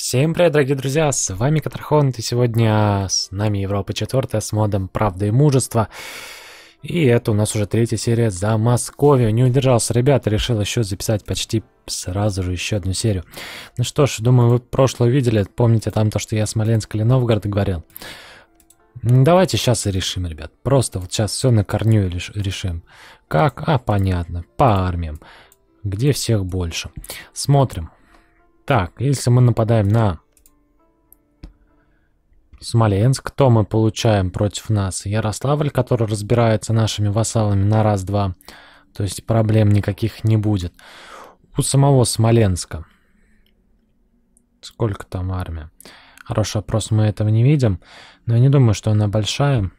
Всем привет, дорогие друзья, с вами Катархон, и сегодня с нами Европа 4 с модом «Правда и мужество». И это у нас уже третья серия за Московию. Не удержался, ребята, решил еще записать почти сразу же еще одну серию. Ну что ж, думаю, вы прошлое видели, помните там то, что я Смоленск или Новгород говорил. Ну, давайте сейчас и решим, ребят. Просто вот сейчас все на корню решим. Как? А, понятно. По армиям. Где всех больше? Смотрим. Так, если мы нападаем на Смоленск, то мы получаем против нас Ярославль, который разбирается нашими вассалами на раз-два. То есть проблем никаких не будет. У самого Смоленска. Сколько там армия? Хороший вопрос, мы этого не видим. Но я не думаю, что она большая.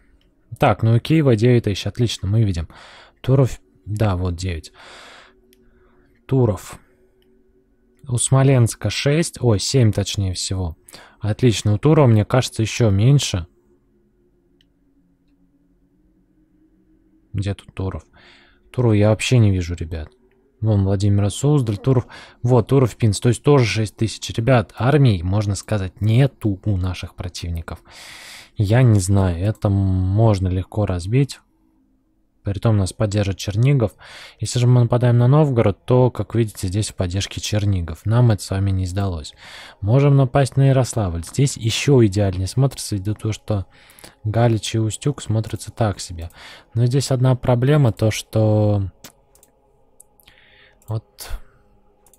Так, ну у Киева 9 тысяч, отлично, мы видим. Туров, да, вот 9. Туров. У Смоленска 6, ой, 7 точнее всего. Отлично, у Тура, мне кажется, еще меньше. Где тут Туров? Туров я вообще не вижу, ребят. Вон Владимир Суздаль, Туров. Вот, Туров, Пинс. То есть тоже 6 тысяч. Ребят, армии, можно сказать, нету у наших противников. Я не знаю, это можно легко разбить. Притом нас поддержит Чернигов. Если же мы нападаем на Новгород, то, как видите, здесь в поддержке Чернигов. Нам это с вами не сдалось. Можем напасть на Ярославль. Здесь еще идеальнее смотрится, ввиду того, что Галич и Устюг смотрятся так себе. Но здесь одна проблема, то что... Вот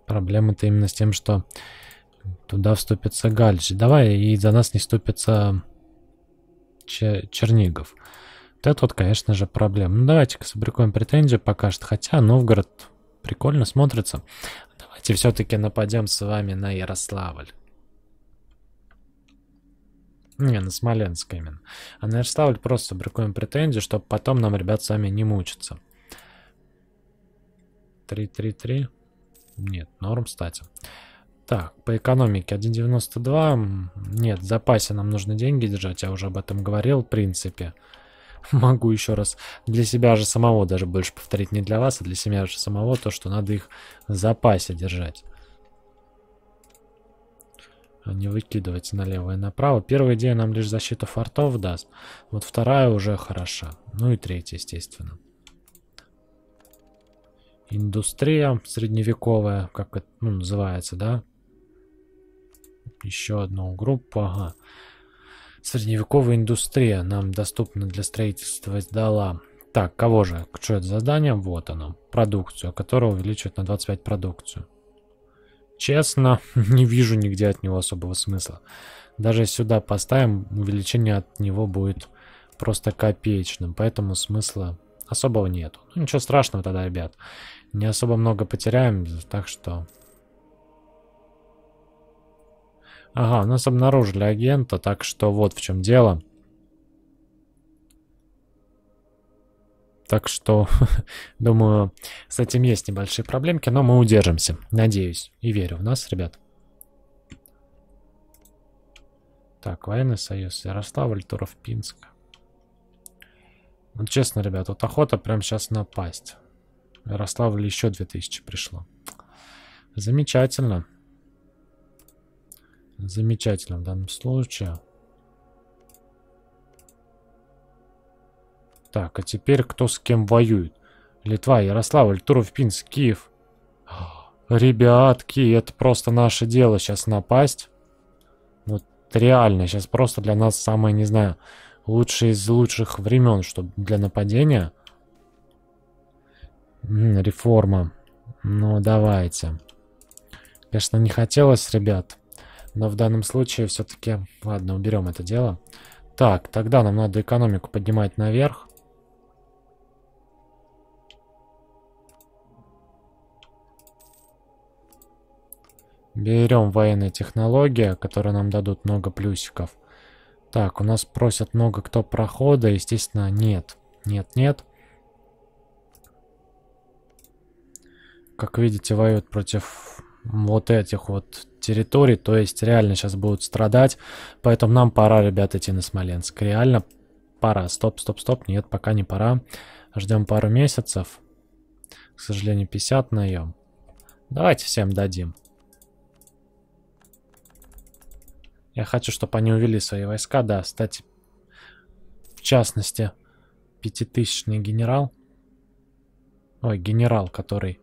проблема-то именно с тем, что туда вступится Галич. Давай, и за нас не вступится Чернигов. Чернигов. Вот это вот, конечно же, проблема. Ну, давайте-ка сфабрикуем претензию пока что. Хотя Новгород прикольно смотрится. Давайте все-таки нападем с вами на Ярославль. Не, на Смоленск именно. А на Ярославль просто сфабрикуем претензию, чтобы потом нам, ребят, с вами не мучиться. 3-3-3. Нет, норм, кстати. Так, по экономике 1.92. Нет, в запасе нам нужно деньги держать, я уже об этом говорил, в принципе могу еще раз для себя же самого даже больше повторить, не для вас, а для себя же самого, то, что надо их в запасе держать. А не выкидывать налево и направо. Первая идея нам лишь защиту фортов даст. Вот вторая уже хороша. Ну и третья, естественно. Индустрия средневековая, как это ну, называется, да? Еще одна группа. ага средневековая индустрия нам доступна для строительства сдала. Так, кого же? Что это задание? Вот оно. Продукцию, а которая увеличивает на 25 продукцию. Честно, не вижу нигде от него особого смысла. Даже сюда поставим, увеличение от него будет просто копеечным, поэтому смысла особого нету. Ну, ничего страшного тогда, ребят. Не особо много потеряем, так что Ага, нас обнаружили агента, так что вот в чем дело. Так что, думаю, с этим есть небольшие проблемки, но мы удержимся. Надеюсь и верю в нас, ребят. Так, военный союз, Ярославль, Туров, Пинск. Вот честно, ребят, вот охота прям сейчас напасть. Ярославль еще 2000 пришло. Замечательно замечательно в данном случае. Так, а теперь кто с кем воюет? Литва, Ярославль, Туров, Пинск, Киев. Ребятки, это просто наше дело сейчас напасть. Вот ну, реально, сейчас просто для нас самое, не знаю, лучшее из лучших времен, чтобы для нападения. Реформа. Ну, давайте. Конечно, не хотелось, ребят. Но в данном случае все-таки... Ладно, уберем это дело. Так, тогда нам надо экономику поднимать наверх. Берем военные технологии, которые нам дадут много плюсиков. Так, у нас просят много кто прохода, естественно, нет. Нет, нет. Как видите, воюют против вот этих вот территорий, то есть реально сейчас будут страдать, поэтому нам пора, ребят, идти на Смоленск. Реально пора. Стоп, стоп, стоп, нет, пока не пора. Ждем пару месяцев. К сожалению, 50 наем. Давайте всем дадим. Я хочу, чтобы они увели свои войска, да, кстати, в частности, пятитысячный генерал. Ой, генерал, который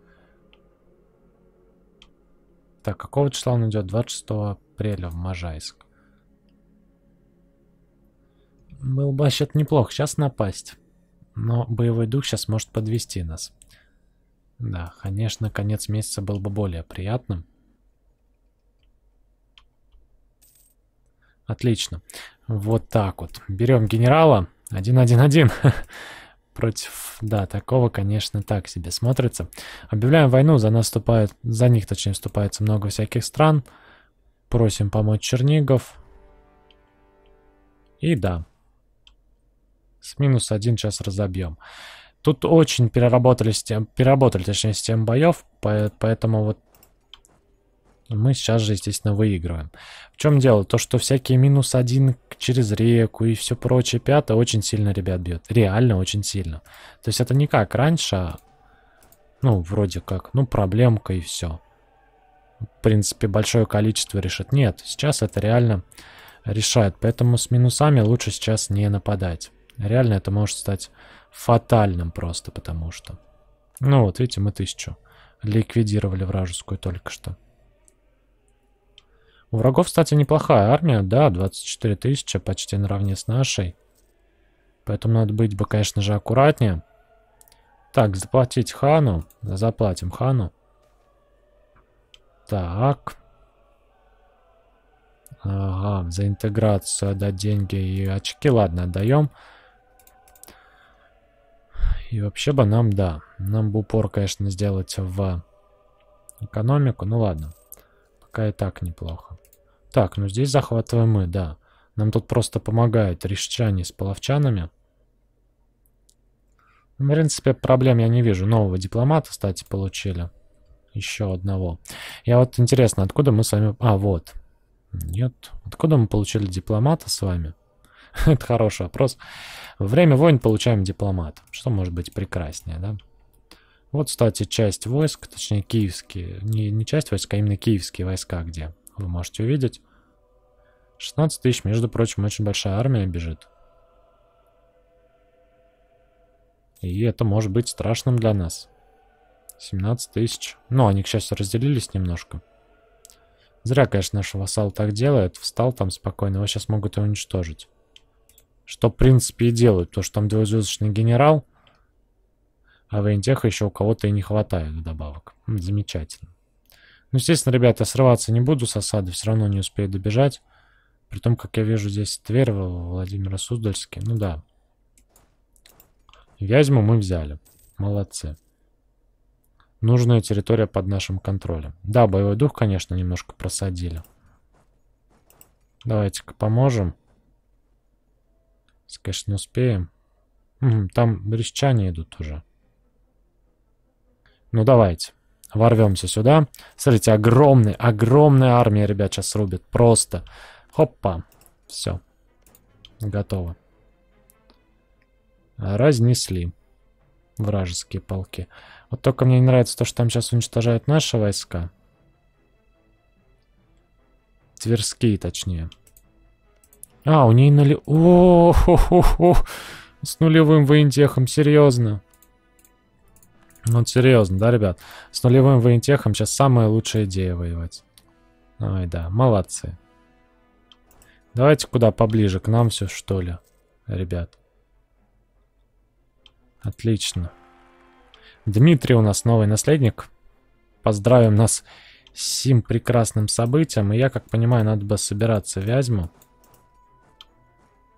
так, какого числа он идет? 26 апреля в Можайск. Был бы вообще неплохо сейчас напасть. Но боевой дух сейчас может подвести нас. Да, конечно, конец месяца был бы более приятным. Отлично. Вот так вот. Берем генерала. 1-1-1. против... Да, такого, конечно, так себе смотрится. Объявляем войну, за нас вступает... За них, точнее, вступается много всяких стран. Просим помочь Чернигов. И да. С минус один сейчас разобьем. Тут очень переработали, с тем, переработали точнее, с тем боев, поэтому вот мы сейчас же, естественно, выигрываем. В чем дело? То, что всякие минус один через реку и все прочее, пятое, очень сильно ребят бьет. Реально очень сильно. То есть это не как раньше, а, ну, вроде как, ну, проблемка и все. В принципе, большое количество решит. Нет, сейчас это реально решает. Поэтому с минусами лучше сейчас не нападать. Реально это может стать фатальным просто, потому что... Ну вот, видите, мы тысячу ликвидировали вражескую только что. У врагов, кстати, неплохая армия, да, 24 тысячи, почти наравне с нашей. Поэтому надо быть бы, конечно же, аккуратнее. Так, заплатить хану. Заплатим хану. Так. Ага, за интеграцию отдать деньги и очки. Ладно, отдаем. И вообще бы нам, да, нам бы упор, конечно, сделать в экономику. Ну ладно, пока и так неплохо. Так, ну здесь захватываем мы, да. Нам тут просто помогают рижчане с половчанами. Ну, в принципе, проблем я не вижу. Нового дипломата, кстати, получили. Еще одного. Я вот интересно, откуда мы с вами... А, вот. Нет. Откуда мы получили дипломата с вами? Это хороший вопрос. Во время войн получаем дипломат. Что может быть прекраснее, да? Вот, кстати, часть войск, точнее, киевские. Не, не часть войск, а именно киевские войска где вы можете увидеть. 16 тысяч, между прочим, очень большая армия бежит. И это может быть страшным для нас. 17 тысяч. Ну, они, к счастью, разделились немножко. Зря, конечно, наш вассал так делает. Встал там спокойно, его сейчас могут и уничтожить. Что, в принципе, и делают. Потому что там двузвездочный генерал, а воентеха еще у кого-то и не хватает добавок. Замечательно. Ну, естественно, ребята, срываться не буду с осады, все равно не успею добежать. При том, как я вижу здесь Тверь, Владимира Суздальский. Ну да. Вязьму мы взяли. Молодцы. Нужная территория под нашим контролем. Да, боевой дух, конечно, немножко просадили. Давайте-ка поможем. Если, конечно, не успеем. Угу, там брещане идут уже. Ну, давайте ворвемся сюда. Смотрите, огромный, огромная армия, ребят, сейчас рубит. Просто. Хоппа. Все. Готово. Разнесли вражеские полки. Вот только мне не нравится то, что там сейчас уничтожают наши войска. Тверские, точнее. А, у ней нули... о, -хо -хо -хо. С нулевым воинтехом, серьезно. Ну, серьезно, да, ребят? С нулевым воинтехом сейчас самая лучшая идея воевать. Ой, да, молодцы. Давайте куда поближе, к нам все, что ли, ребят. Отлично. Дмитрий у нас новый наследник. Поздравим нас с сим прекрасным событием. И я, как понимаю, надо бы собираться в Вязьму.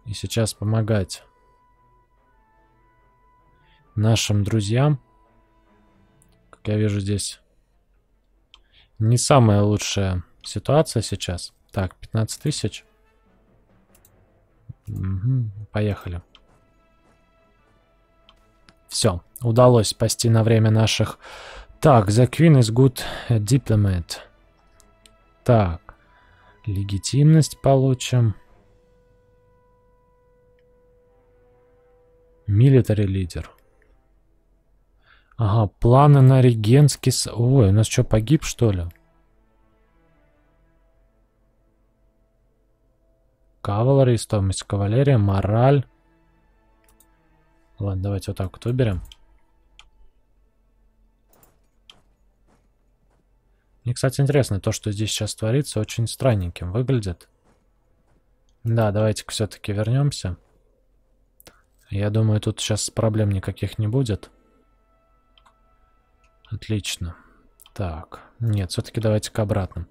И сейчас помогать нашим друзьям как я вижу здесь не самая лучшая ситуация сейчас. Так, 15 тысяч. Угу, поехали. Все, удалось спасти на время наших. Так, the queen is good diplomat. Так, легитимность получим. Милитарий лидер. Ага, планы на регенский... Ой, у нас что, погиб, что ли? Кавалерий, стоимость кавалерия, мораль. Ладно, давайте вот так вот выберем. Мне, кстати, интересно, то, что здесь сейчас творится, очень странненьким выглядит. Да, давайте-ка все-таки вернемся. Я думаю, тут сейчас проблем никаких не будет. Отлично. Так, нет, все-таки давайте-ка обратно.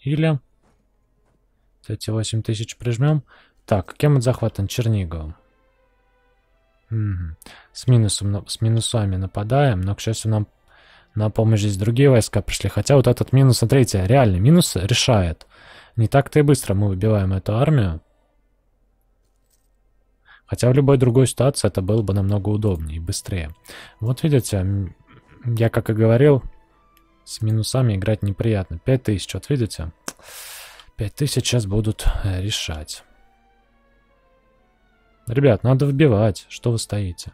Или... Эти 8 тысяч прижмем. Так, кем он захватан? Черниговым. Угу. С, минусом, с минусами нападаем, но, к счастью, нам на помощь здесь другие войска пришли. Хотя вот этот минус, смотрите, реальный минус решает. Не так-то и быстро мы выбиваем эту армию. Хотя в любой другой ситуации это было бы намного удобнее и быстрее. Вот видите, я как и говорил, с минусами играть неприятно. 5000, вот видите? 5000 сейчас будут э, решать. Ребят, надо вбивать, что вы стоите.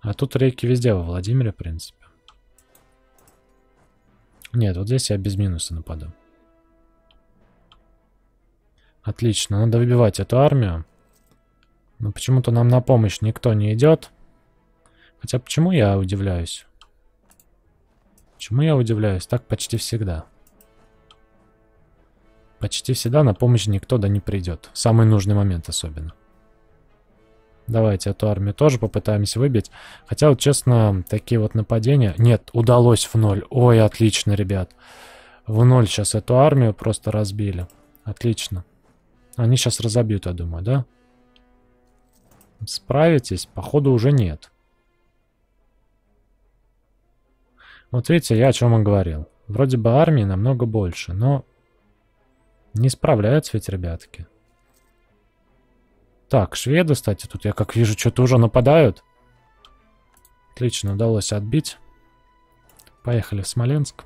А тут реки везде во Владимире, в принципе. Нет, вот здесь я без минуса нападу. Отлично, надо выбивать эту армию. Но почему-то нам на помощь никто не идет. Хотя почему я удивляюсь? Почему я удивляюсь? Так почти всегда. Почти всегда на помощь никто да не придет. В самый нужный момент особенно. Давайте эту армию тоже попытаемся выбить. Хотя вот честно, такие вот нападения... Нет, удалось в ноль. Ой, отлично, ребят. В ноль сейчас эту армию просто разбили. Отлично. Они сейчас разобьют, я думаю, да? Справитесь? Походу уже нет. Вот видите, я о чем и говорил. Вроде бы армии намного больше, но не справляются ведь ребятки. Так, шведы, кстати, тут я как вижу, что-то уже нападают. Отлично, удалось отбить. Поехали в Смоленск.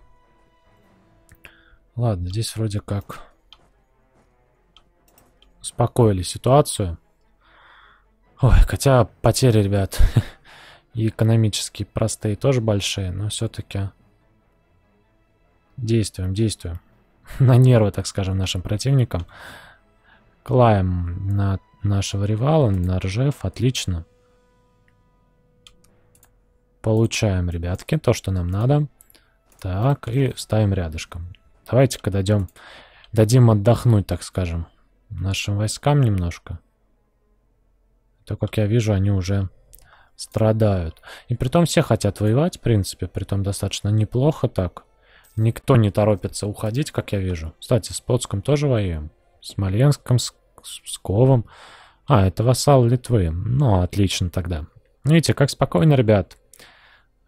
Ладно, здесь вроде как успокоили ситуацию. Ой, хотя потери, ребят, и экономические простые тоже большие, но все-таки действуем, действуем. На нервы, так скажем, нашим противникам. Клаем на нашего ревала, на ржев, отлично. Получаем, ребятки, то, что нам надо. Так, и ставим рядышком. Давайте-ка дадим, дадим отдохнуть, так скажем нашим войскам немножко. То, как я вижу, они уже страдают. И при том все хотят воевать, в принципе. При том достаточно неплохо так. Никто не торопится уходить, как я вижу. Кстати, с Плотском тоже воюем. С Смоленском, с Псковом. А, это вассал Литвы. Ну, отлично тогда. Видите, как спокойно, ребят.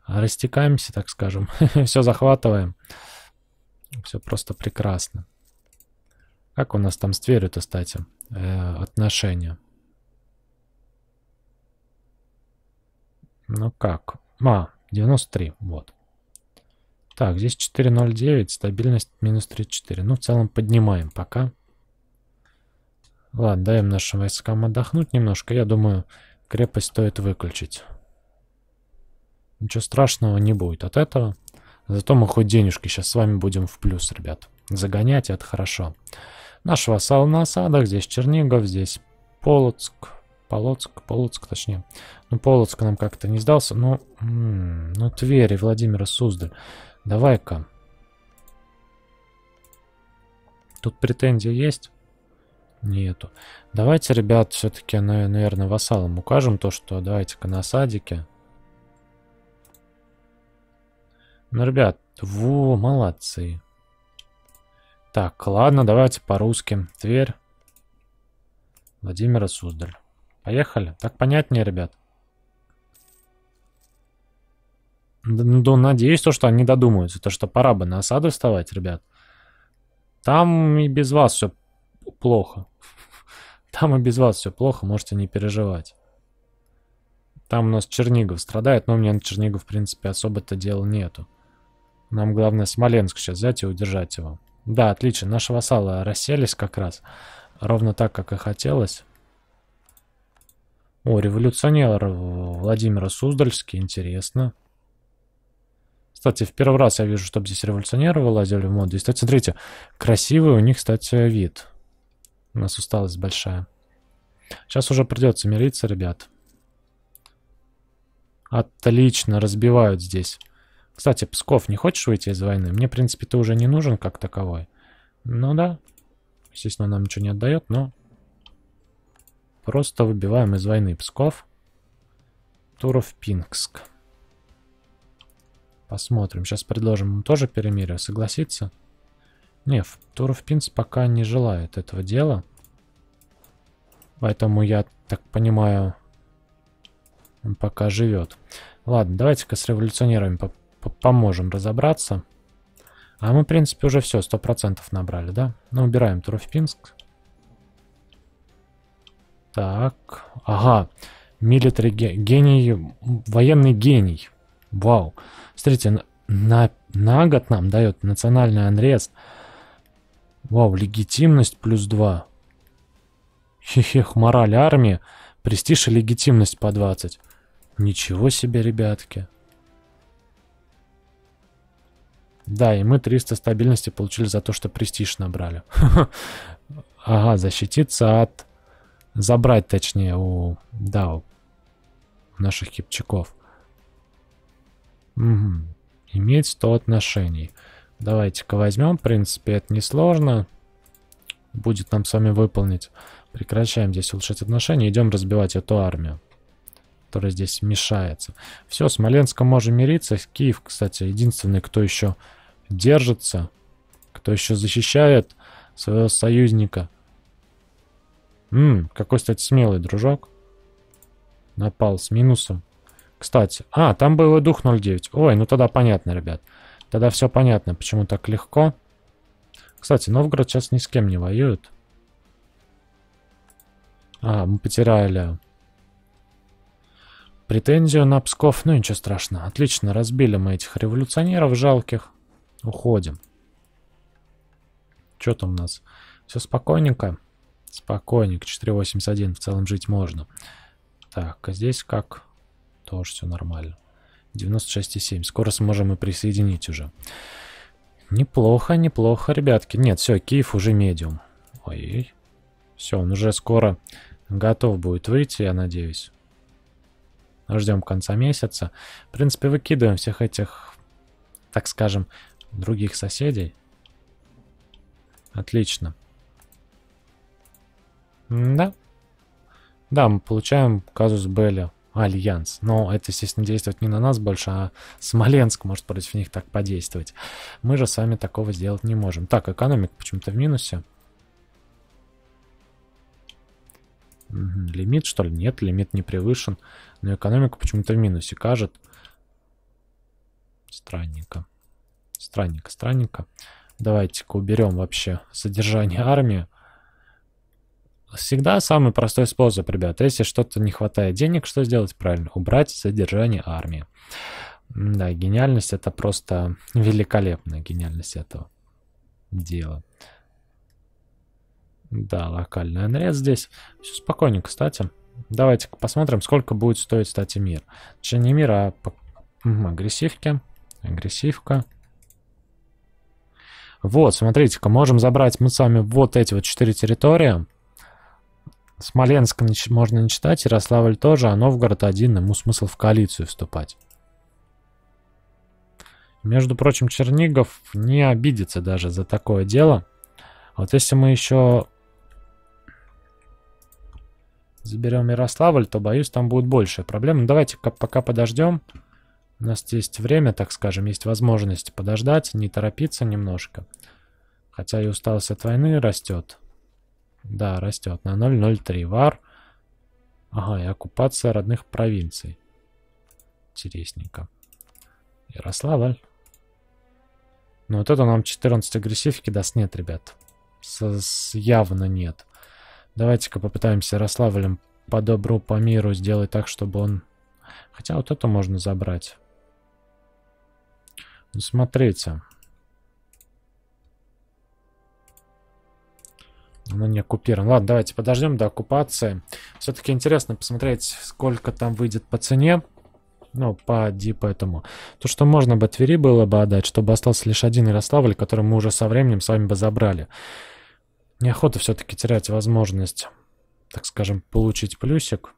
Растекаемся, так скажем. Все захватываем. Все просто прекрасно. Как у нас там с тверью, то кстати, э, отношения? Ну как? А, 93, вот. Так, здесь 4.09, стабильность минус 34. Ну, в целом поднимаем пока. Ладно, даем нашим войскам отдохнуть немножко. Я думаю, крепость стоит выключить. Ничего страшного не будет от этого. Зато мы хоть денежки сейчас с вами будем в плюс, ребят. Загонять это хорошо. Хорошо. Наш вассал на осадах, здесь Чернигов, здесь Полоцк, Полоцк, Полоцк точнее. Ну, Полоцк нам как-то не сдался. М-м, ну, ну Твери Владимира Суздаль. Давай-ка. Тут претензии есть? Нету. Давайте, ребят, все-таки, наверное, вассалам укажем то, что давайте-ка на садике. Ну, ребят, во, молодцы. Так, ладно, давайте по-русски. Тверь. Владимира Суздаль. Поехали. Так понятнее, ребят. Ну, надеюсь, то, что они додумаются, то, что пора бы на осаду вставать, ребят. Там и без вас все плохо. Там и без вас все плохо, можете не переживать. Там у нас Чернигов страдает, но у меня на Чернигов, в принципе, особо-то дела нету. Нам главное Смоленск сейчас взять и удержать его. Да, отлично, наши вассалы расселись как раз. Ровно так, как и хотелось. О, революционер Владимира Суздальский, интересно. Кстати, в первый раз я вижу, чтобы здесь революционеры вылазили в моду. И, кстати, смотрите, красивый у них, кстати, вид. У нас усталость большая. Сейчас уже придется мириться, ребят. Отлично, разбивают здесь. Кстати, Псков, не хочешь выйти из войны? Мне, в принципе, ты уже не нужен как таковой. Ну да. Естественно, нам ничего не отдает, но... Просто выбиваем из войны Псков. Туров Пинкск. Посмотрим. Сейчас предложим ему тоже перемирие. Согласится? Не, Туров Пинс пока не желает этого дела. Поэтому я так понимаю, он пока живет. Ладно, давайте-ка с революционерами поможем разобраться. А мы, в принципе, уже все, 100% набрали, да? Ну, убираем Труфпинск. Так, ага, Милитарий гений, военный гений. Вау. Смотрите, на, на год нам дает национальный анрест. Вау, легитимность плюс 2. Хе-хех, мораль армии, престиж и легитимность по 20. Ничего себе, ребятки. Да, и мы 300 стабильности получили за то, что престиж набрали. Ага, защититься от... Забрать, точнее, у... Да, у наших кипчаков. Угу. Иметь 100 отношений. Давайте-ка возьмем. В принципе, это несложно. Будет нам с вами выполнить. Прекращаем здесь улучшать отношения. Идем разбивать эту армию, которая здесь мешается. Все, с Смоленском можем мириться. Киев, кстати, единственный, кто еще держится, кто еще защищает своего союзника. Ммм, какой, кстати, смелый дружок. Напал с минусом. Кстати, а, там был и дух 0.9. Ой, ну тогда понятно, ребят. Тогда все понятно, почему так легко. Кстати, Новгород сейчас ни с кем не воюет. А, мы потеряли претензию на Псков. Ну, ничего страшного. Отлично, разбили мы этих революционеров жалких. Уходим. Что там у нас? Все спокойненько. Спокойненько. 4.81. В целом жить можно. Так, а здесь как? Тоже все нормально. 96,7. Скоро сможем и присоединить уже. Неплохо, неплохо, ребятки. Нет, все, Киев уже медиум. Ой-ой. Все, он уже скоро готов будет выйти, я надеюсь. Ждем конца месяца. В принципе, выкидываем всех этих, так скажем, Других соседей? Отлично. да. Да, мы получаем казус Белли. Альянс. Но это, естественно, действует не на нас больше, а Смоленск может против них так подействовать. Мы же с вами такого сделать не можем. Так, экономик почему-то в минусе. Лимит, что ли? Нет, лимит не превышен. Но экономика почему-то в минусе кажет. Странненько. Странненько, странненько. Давайте-ка уберем вообще содержание армии. Всегда самый простой способ, ребята. Если что-то не хватает денег, что сделать правильно? Убрать содержание армии. Да, гениальность это просто великолепная гениальность этого дела. Да, локальный анрец здесь. Все спокойненько, кстати. Давайте посмотрим, сколько будет стоить, кстати, мир. Точнее, не мир, а агрессивки. Агрессивка. Вот, смотрите-ка, можем забрать мы с вами вот эти вот четыре территории. Смоленск можно не читать, Ярославль тоже, а Новгород один, ему смысл в коалицию вступать. Между прочим, Чернигов не обидится даже за такое дело. Вот если мы еще заберем Ярославль, то, боюсь, там будет больше проблем. Ну, Давайте ка пока подождем. У нас есть время, так скажем, есть возможность подождать, не торопиться немножко. Хотя и усталость от войны растет. Да, растет. На 0,03 вар. Ага, и оккупация родных провинций. Интересненько. Ярославль. Ну вот это нам 14 агрессивки даст. Нет, ребят. С -с явно нет. Давайте-ка попытаемся Ярославлем по добру, по миру сделать так, чтобы он... Хотя вот это можно забрать. Смотрите. Она ну, не оккупирована. Ладно, давайте подождем до оккупации. Все-таки интересно посмотреть, сколько там выйдет по цене. Ну, по дипу этому. То, что можно бы Твери было бы отдать, чтобы остался лишь один Ярославль, который мы уже со временем с вами бы забрали. Неохота все-таки терять возможность, так скажем, получить плюсик.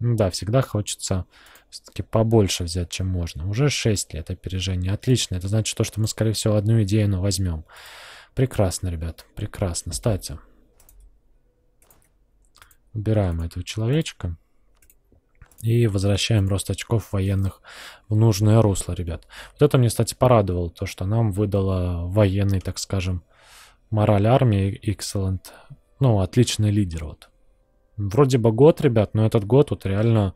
Ну да, всегда хочется все-таки побольше взять, чем можно. Уже 6 лет опережения. Отлично. Это значит то, что мы, скорее всего, одну идею, но ну, возьмем. Прекрасно, ребят. Прекрасно. Кстати, убираем этого человечка и возвращаем рост очков военных в нужное русло, ребят. Вот это мне, кстати, порадовало, то, что нам выдало военный, так скажем, мораль армии, excellent, ну, отличный лидер, вот. Вроде бы год, ребят, но этот год вот реально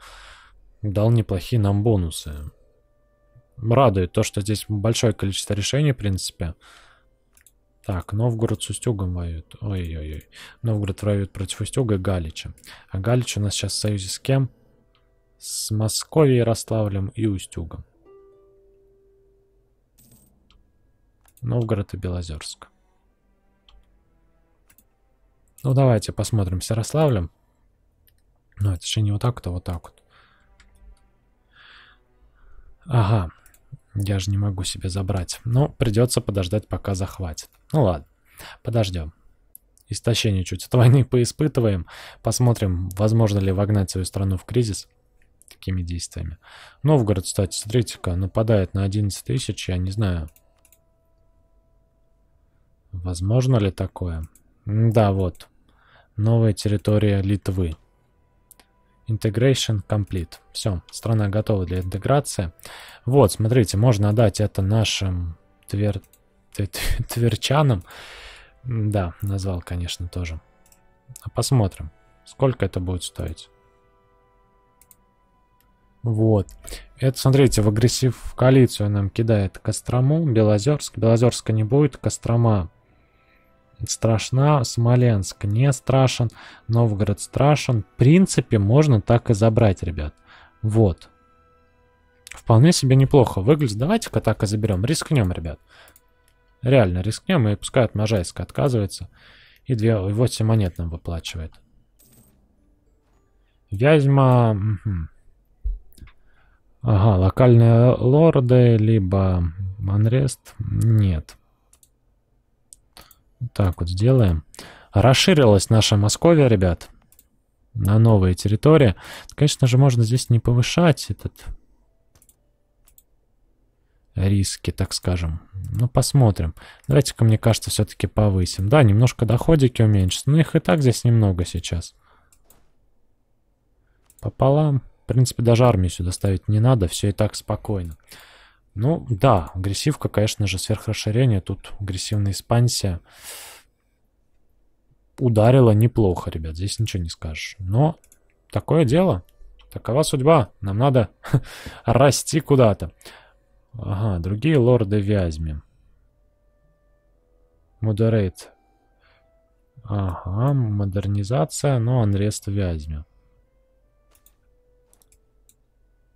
дал неплохие нам бонусы. Радует то, что здесь большое количество решений, в принципе. Так, Новгород с Устюгом воюет. Ой-ой-ой. Новгород воюет против Устюга и Галича. А Галич у нас сейчас в союзе с кем? С Московией, Ярославлем и Устюгом. Новгород и Белозерск. Ну, давайте посмотрим с Ярославлем. Ну, это же не вот так то вот так вот. Ага, я же не могу себе забрать. Но ну, придется подождать, пока захватит. Ну ладно, подождем. Истощение чуть от войны поиспытываем. Посмотрим, возможно ли вогнать свою страну в кризис такими действиями. Новгород, кстати, смотрите-ка, нападает на 11 тысяч, я не знаю. Возможно ли такое? Да, вот. Новая территория Литвы. Integration complete. Все, страна готова для интеграции. Вот, смотрите, можно отдать это нашим твер... тверчанам. Да, назвал, конечно, тоже. А посмотрим, сколько это будет стоить. Вот. Это, смотрите, в агрессив в коалицию нам кидает Кострому, Белозерск. Белозерска не будет, Кострома страшна, Смоленск не страшен, Новгород страшен. В принципе, можно так и забрать, ребят. Вот. Вполне себе неплохо выглядит. Давайте-ка так и заберем. Рискнем, ребят. Реально рискнем, и пускай от Можайска отказывается. И 2, 8 монет нам выплачивает. Вязьма... Ага, локальные лорды, либо Манрест. Нет. Так вот сделаем. Расширилась наша Московия, ребят, на новые территории. Конечно же, можно здесь не повышать этот риски, так скажем. Ну, посмотрим. Давайте-ка, мне кажется, все-таки повысим. Да, немножко доходики уменьшатся, но их и так здесь немного сейчас. Пополам. В принципе, даже армию сюда ставить не надо, все и так спокойно. Ну, да, агрессивка, конечно же, сверхрасширение. Тут агрессивная экспансия ударила неплохо, ребят. Здесь ничего не скажешь. Но такое дело. Такова судьба. Нам надо расти куда-то. Ага, другие лорды Вязьми. Модерейт. Ага, модернизация, но анрест Вязьме.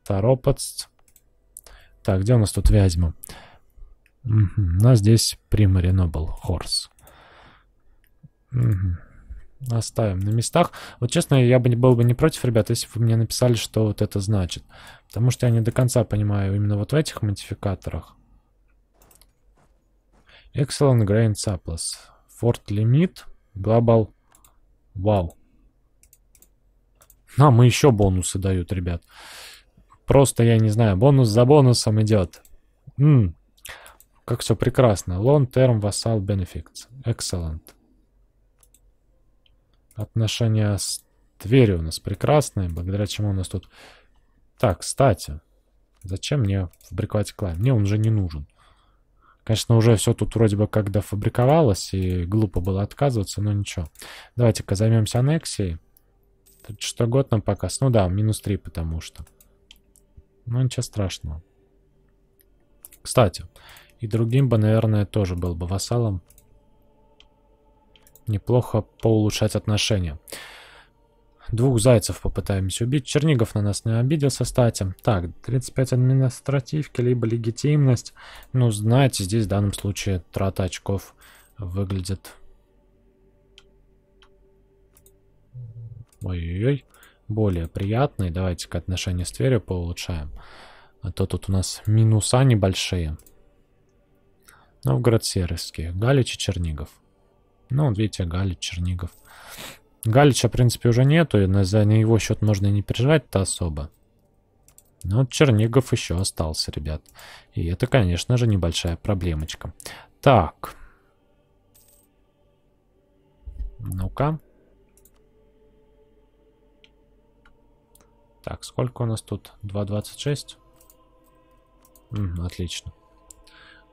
Торопость. Так, где у нас тут Вязьма? Угу. У нас здесь Primary Noble Horse. Угу. Оставим на местах. Вот честно, я бы не был бы не против, ребят, если бы вы мне написали, что вот это значит. Потому что я не до конца понимаю именно вот в этих модификаторах. Excellent Grain Surplus. Fort Limit. Global. Вау. Нам и еще бонусы дают, ребят. Просто, я не знаю, бонус за бонусом идет. М -м. Как все прекрасно. Long term vassal benefits. Excellent. Отношения с Твери у нас прекрасные, благодаря чему у нас тут... Так, кстати, зачем мне фабриковать клайн? Мне он же не нужен. Конечно, уже все тут вроде бы как дофабриковалось, и глупо было отказываться, но ничего. Давайте-ка займемся аннексией. Что год нам показ? Ну да, минус 3, потому что... Но ну, ничего страшного. Кстати, и другим бы, наверное, тоже был бы вассалом. Неплохо поулучшать отношения. Двух зайцев попытаемся убить. Чернигов на нас не обиделся, кстати. Так, 35 административки, либо легитимность. Ну, знаете, здесь в данном случае трата очков выглядит... Ой-ой-ой более приятный. Давайте-ка отношения с Тверью поулучшаем. А то тут у нас минуса небольшие. Новгород Серовский, Галич и Чернигов. Ну, вот видите, Галич, Чернигов. Галича, в принципе, уже нету, и за его счет можно и не переживать-то особо. Но Чернигов еще остался, ребят. И это, конечно же, небольшая проблемочка. Так. Ну-ка. Так, сколько у нас тут? 2.26? М отлично.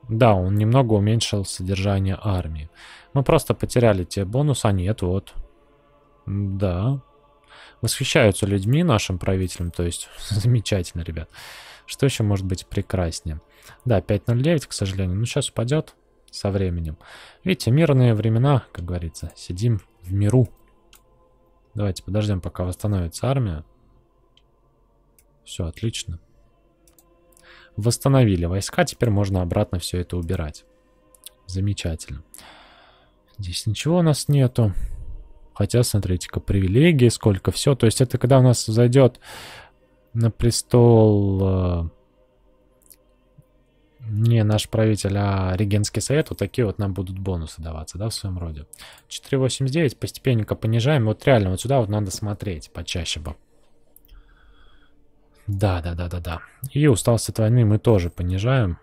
Да, он немного уменьшил содержание армии. Мы просто потеряли те бонусы, а нет, вот. Да. Восхищаются людьми, нашим правителям, то есть замечательно, ребят. Что еще может быть прекраснее? Да, 5.09, к сожалению, но ну, сейчас упадет со временем. Видите, мирные времена, как говорится, сидим в миру. Давайте подождем, пока восстановится армия. Все, отлично. Восстановили войска, теперь можно обратно все это убирать. Замечательно. Здесь ничего у нас нету. Хотя, смотрите-ка, привилегии, сколько все. То есть это когда у нас зайдет на престол... Э, не наш правитель, а регенский совет, вот такие вот нам будут бонусы даваться, да, в своем роде. 4,89 постепенненько понижаем. Вот реально вот сюда вот надо смотреть почаще бы. Да, да, да, да, да. И усталость от войны мы тоже понижаем.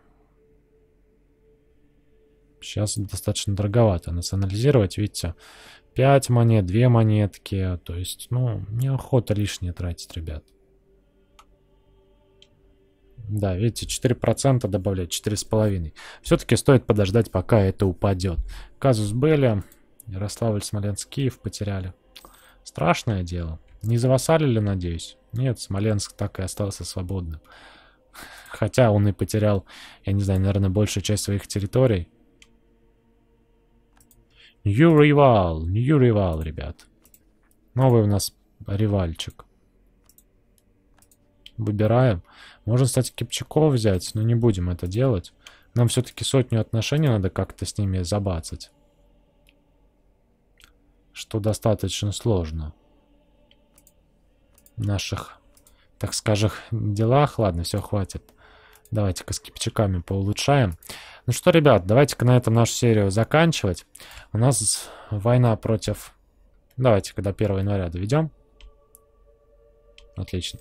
Сейчас достаточно дороговато Национализировать, видите. 5 монет, 2 монетки. То есть, ну, неохота лишнее тратить, ребят. Да, видите, 4% добавлять, 4,5%. Все-таки стоит подождать, пока это упадет. Казус Белли, Ярославль, Смоленск, Киев потеряли. Страшное дело. Не завассалили, надеюсь? Нет, Смоленск так и остался свободным. Хотя он и потерял, я не знаю, наверное, большую часть своих территорий. Нью-Ривал, Нью-Ривал, ребят. Новый у нас ревальчик. Выбираем. Можно, кстати, Кипчаков взять, но не будем это делать. Нам все-таки сотню отношений надо как-то с ними забацать. Что достаточно сложно наших, так скажем, делах. Ладно, все, хватит. Давайте-ка с кипчаками поулучшаем. Ну что, ребят, давайте-ка на этом нашу серию заканчивать. У нас война против... Давайте-ка до 1 января доведем. Отлично.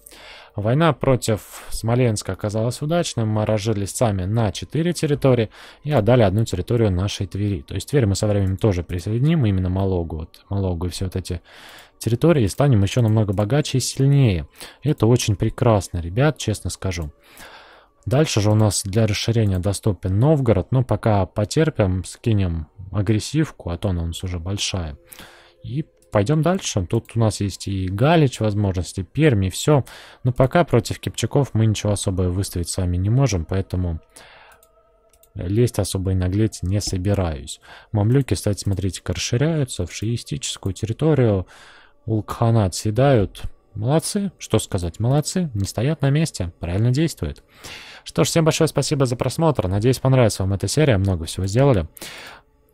Война против Смоленска оказалась удачной. Мы разжились сами на 4 территории и отдали одну территорию нашей Твери. То есть Тверь мы со временем тоже присоединим, именно Малогу. Вот Малогу и все вот эти территории и станем еще намного богаче и сильнее. Это очень прекрасно, ребят, честно скажу. Дальше же у нас для расширения доступен Новгород, но пока потерпим, скинем агрессивку, а то она у нас уже большая. И пойдем дальше. Тут у нас есть и Галич, возможности, Перми, все. Но пока против Кипчаков мы ничего особо выставить с вами не можем, поэтому лезть особо и наглеть не собираюсь. Мамлюки, кстати, смотрите расширяются в шиистическую территорию. Улкхана отседают. Молодцы, что сказать, молодцы, не стоят на месте, правильно действуют. Что ж, всем большое спасибо за просмотр, надеюсь понравилась вам эта серия, много всего сделали.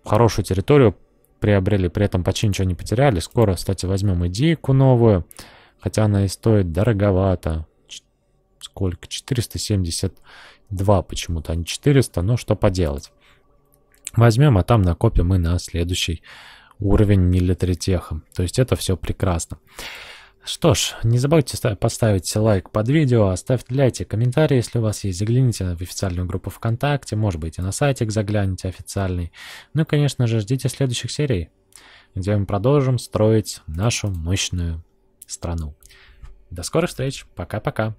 Хорошую территорию приобрели, при этом почти ничего не потеряли. Скоро, кстати, возьмем идейку новую, хотя она и стоит дороговато. Ч сколько? 472 почему-то, а не 400, ну что поделать. Возьмем, а там накопим и на следующий уровень нелитритеха. То есть это все прекрасно. Что ж, не забудьте поставить лайк под видео, оставьте комментарии, если у вас есть. Загляните в официальную группу ВКонтакте, может быть и на сайтик загляните официальный. Ну и, конечно же, ждите следующих серий, где мы продолжим строить нашу мощную страну. До скорых встреч, пока-пока.